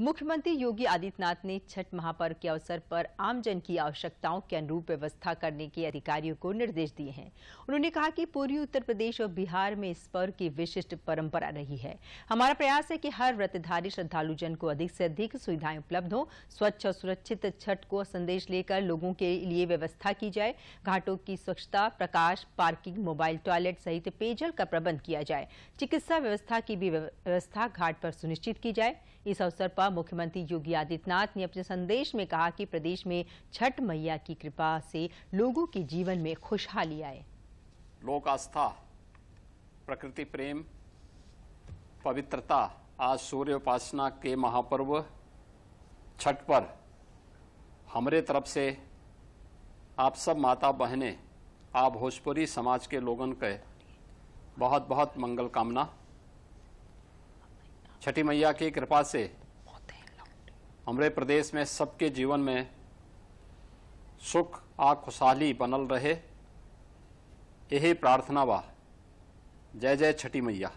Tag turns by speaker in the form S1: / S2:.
S1: मुख्यमंत्री योगी आदित्यनाथ ने छठ महापर्व के अवसर पर आमजन की आवश्यकताओं के अनुरूप व्यवस्था करने के अधिकारियों को निर्देश दिए हैं उन्होंने कहा कि पूर्वी उत्तर प्रदेश और बिहार में इस पर्व की विशिष्ट परंपरा रही है हमारा प्रयास है कि हर व्रतधारी श्रद्धालुजन को अधिक से अधिक सुविधाएं उपलब्ध हों स्वच्छ और सुरक्षित छठ को संदेश लेकर लोगों के लिए व्यवस्था की जाए घाटों की स्वच्छता प्रकाश पार्किंग मोबाइल टॉयलेट सहित पेयजल का प्रबंध किया जाए चिकित्सा व्यवस्था की भी व्यवस्था घाट पर सुनिश्चित की जाए इस अवसर पर पर मुख्यमंत्री योगी आदित्यनाथ ने अपने संदेश में कहा कि प्रदेश में छठ मैया की कृपा से लोगों के जीवन में खुशहाली आए
S2: लोक आस्था प्रकृति प्रेम पवित्रता आज सूर्य उपासना के महापर्व छठ पर हमारे तरफ से आप सब माता बहने आप भोजपुरी समाज के लोगों के बहुत बहुत मंगल कामना छठी मैया की कृपा से हमारे प्रदेश में सबके जीवन में सुख आ खुशहाली बनल रहे यही प्रार्थना वाह जय जय छठी मैया